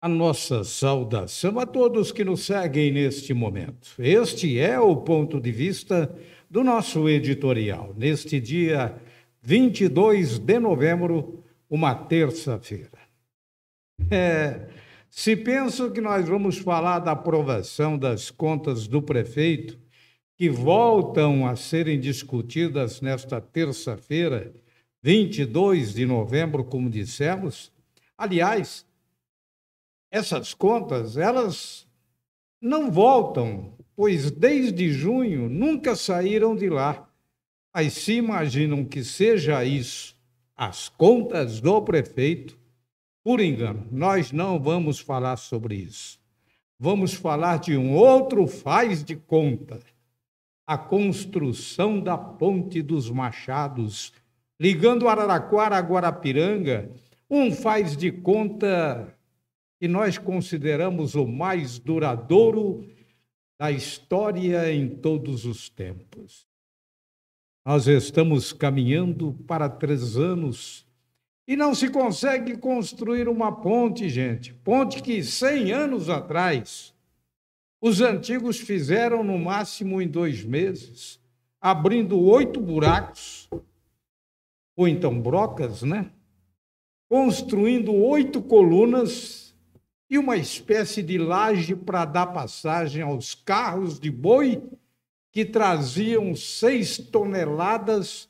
A nossa saudação a todos que nos seguem neste momento. Este é o ponto de vista do nosso editorial, neste dia 22 de novembro, uma terça-feira. É, se penso que nós vamos falar da aprovação das contas do prefeito, que voltam a serem discutidas nesta terça-feira, 22 de novembro, como dissemos, aliás essas contas, elas não voltam, pois desde junho nunca saíram de lá. Mas se imaginam que seja isso, as contas do prefeito, por engano, nós não vamos falar sobre isso. Vamos falar de um outro faz de conta. A construção da Ponte dos Machados, ligando Araraquara a Guarapiranga, um faz de conta que nós consideramos o mais duradouro da história em todos os tempos. Nós estamos caminhando para três anos e não se consegue construir uma ponte, gente. Ponte que cem anos atrás os antigos fizeram no máximo em dois meses, abrindo oito buracos, ou então brocas, né? Construindo oito colunas e uma espécie de laje para dar passagem aos carros de boi que traziam seis toneladas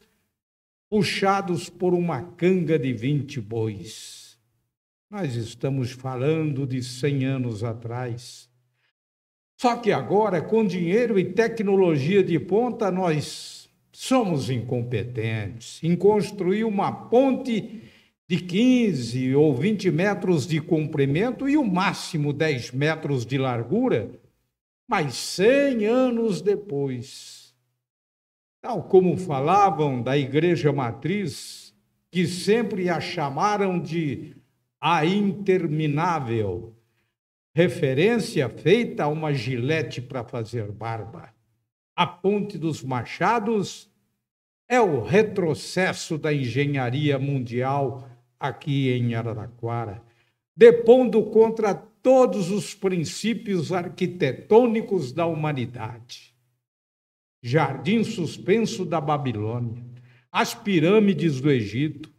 puxados por uma canga de vinte bois. Nós estamos falando de cem anos atrás. Só que agora, com dinheiro e tecnologia de ponta, nós somos incompetentes em construir uma ponte de 15 ou 20 metros de comprimento e o máximo 10 metros de largura, mas 100 anos depois. Tal como falavam da Igreja Matriz, que sempre a chamaram de a interminável, referência feita a uma gilete para fazer barba. A Ponte dos Machados é o retrocesso da engenharia mundial aqui em Araraquara, depondo contra todos os princípios arquitetônicos da humanidade. Jardim suspenso da Babilônia, as pirâmides do Egito,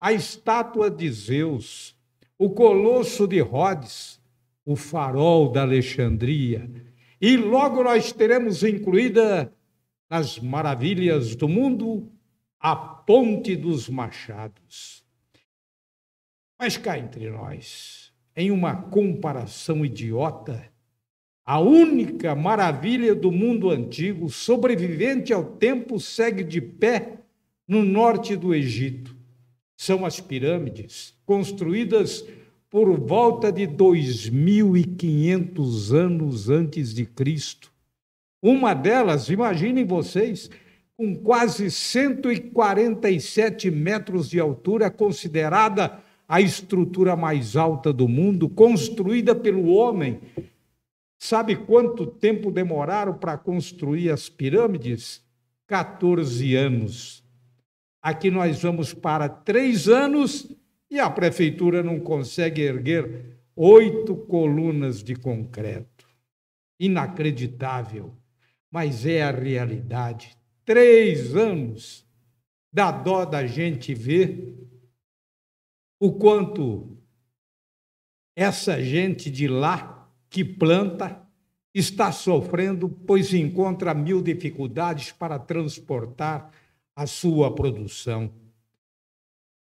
a estátua de Zeus, o colosso de Rhodes, o farol da Alexandria, e logo nós teremos incluída nas maravilhas do mundo a ponte dos machados. Mas cá entre nós, em uma comparação idiota, a única maravilha do mundo antigo, sobrevivente ao tempo, segue de pé no norte do Egito. São as pirâmides, construídas por volta de 2500 anos antes de Cristo. Uma delas, imaginem vocês, com quase 147 metros de altura, considerada a estrutura mais alta do mundo, construída pelo homem. Sabe quanto tempo demoraram para construir as pirâmides? 14 anos. Aqui nós vamos para três anos e a prefeitura não consegue erguer oito colunas de concreto. Inacreditável, mas é a realidade. Três anos. Dá dó da gente ver o quanto essa gente de lá que planta está sofrendo, pois encontra mil dificuldades para transportar a sua produção.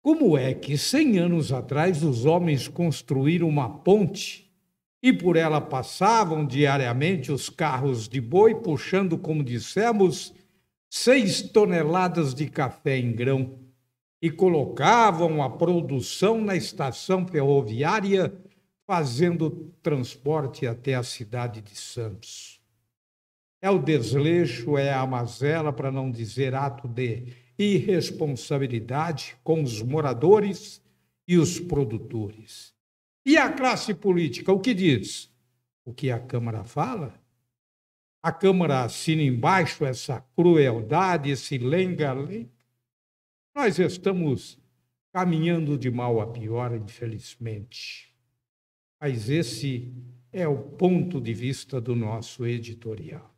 Como é que, cem anos atrás, os homens construíram uma ponte e por ela passavam diariamente os carros de boi, puxando, como dissemos, seis toneladas de café em grão? e colocavam a produção na estação ferroviária, fazendo transporte até a cidade de Santos. É o desleixo, é a mazela, para não dizer ato de irresponsabilidade com os moradores e os produtores. E a classe política, o que diz? O que a Câmara fala? A Câmara assina embaixo essa crueldade, esse lenga-lenga nós estamos caminhando de mal a pior, infelizmente. Mas esse é o ponto de vista do nosso editorial.